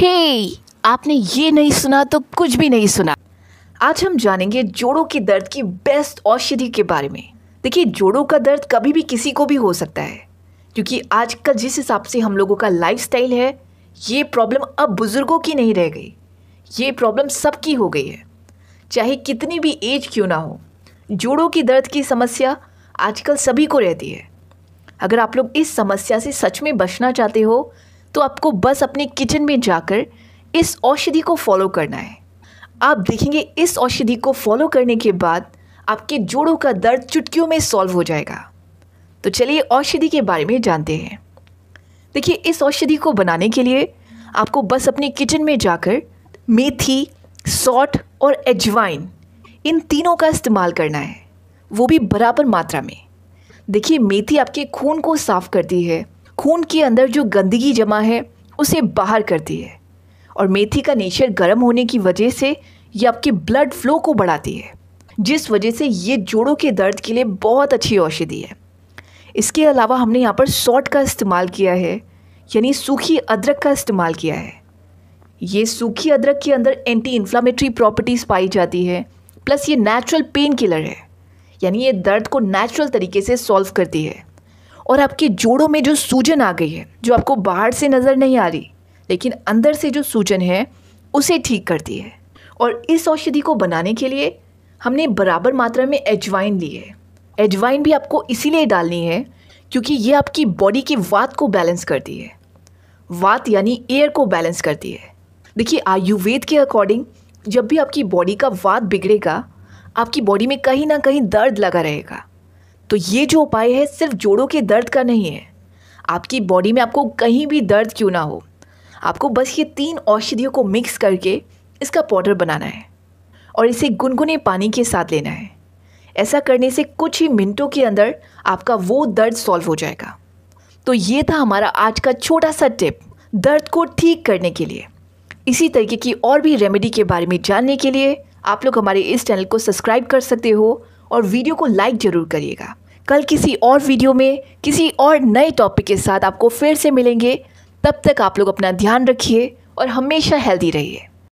हे आपने ये नहीं सुना तो कुछ भी नहीं सुना आज हम जानेंगे जोड़ों के दर्द की बेस्ट औषधि के बारे में देखिए जोड़ों का दर्द कभी भी किसी को भी हो सकता है क्योंकि आज कल जिस हिसाब से हम लोगों का लाइफस्टाइल है ये प्रॉब्लम अब बुज़ुर्गों की नहीं रह गई ये प्रॉब्लम सबकी हो गई है चाहे कितनी भी एज क्यों ना हो जोड़ों की दर्द की समस्या आजकल सभी को रहती है अगर आप लोग इस समस्या से सच में बचना चाहते हो तो आपको बस अपने किचन में जाकर इस औषधि को फॉलो करना है आप देखेंगे इस औषधि को फॉलो करने के बाद आपके जोड़ों का दर्द चुटकियों में सॉल्व हो जाएगा तो चलिए औषधि के बारे में जानते हैं देखिए इस औषधि को बनाने के लिए आपको बस अपने किचन में जाकर मेथी सॉट और एजवाइन इन तीनों का इस्तेमाल करना है वो भी बराबर मात्रा में देखिए मेथी आपके खून को साफ करती है खून के अंदर जो गंदगी जमा है उसे बाहर करती है और मेथी का नेचर गर्म होने की वजह से ये आपके ब्लड फ्लो को बढ़ाती है जिस वजह से ये जोड़ों के दर्द के लिए बहुत अच्छी औषधि है इसके अलावा हमने यहाँ पर सॉट का इस्तेमाल किया है यानी सूखी अदरक का इस्तेमाल किया है ये सूखी अदरक के अंदर एंटी इन्फ्लामेटरी प्रॉपर्टीज़ पाई जाती है प्लस ये नेचुरल पेन किलर है यानी ये दर्द को नेचुरल तरीके से सॉल्व करती है और आपके जोड़ों में जो सूजन आ गई है जो आपको बाहर से नज़र नहीं आ रही लेकिन अंदर से जो सूजन है उसे ठीक करती है और इस औषधि को बनाने के लिए हमने बराबर मात्रा में एजवाइन ली है एजवाइन भी आपको इसीलिए डालनी है क्योंकि ये आपकी बॉडी की वात को बैलेंस करती है वात यानी एयर को बैलेंस करती है देखिए आयुर्वेद के अकॉर्डिंग जब भी आपकी बॉडी का वात बिगड़ेगा आपकी बॉडी में कहीं ना कहीं दर्द लगा रहेगा तो ये जो उपाय है सिर्फ जोड़ों के दर्द का नहीं है आपकी बॉडी में आपको कहीं भी दर्द क्यों ना हो आपको बस ये तीन औषधियों को मिक्स करके इसका पाउडर बनाना है और इसे गुनगुने पानी के साथ लेना है ऐसा करने से कुछ ही मिनटों के अंदर आपका वो दर्द सॉल्व हो जाएगा तो ये था हमारा आज का छोटा सा टिप दर्द को ठीक करने के लिए इसी तरीके की और भी रेमेडी के बारे में जानने के लिए आप लोग हमारे इस चैनल को सब्सक्राइब कर सकते हो और वीडियो को लाइक ज़रूर करिएगा कल किसी और वीडियो में किसी और नए टॉपिक के साथ आपको फिर से मिलेंगे तब तक आप लोग अपना ध्यान रखिए और हमेशा हेल्दी रहिए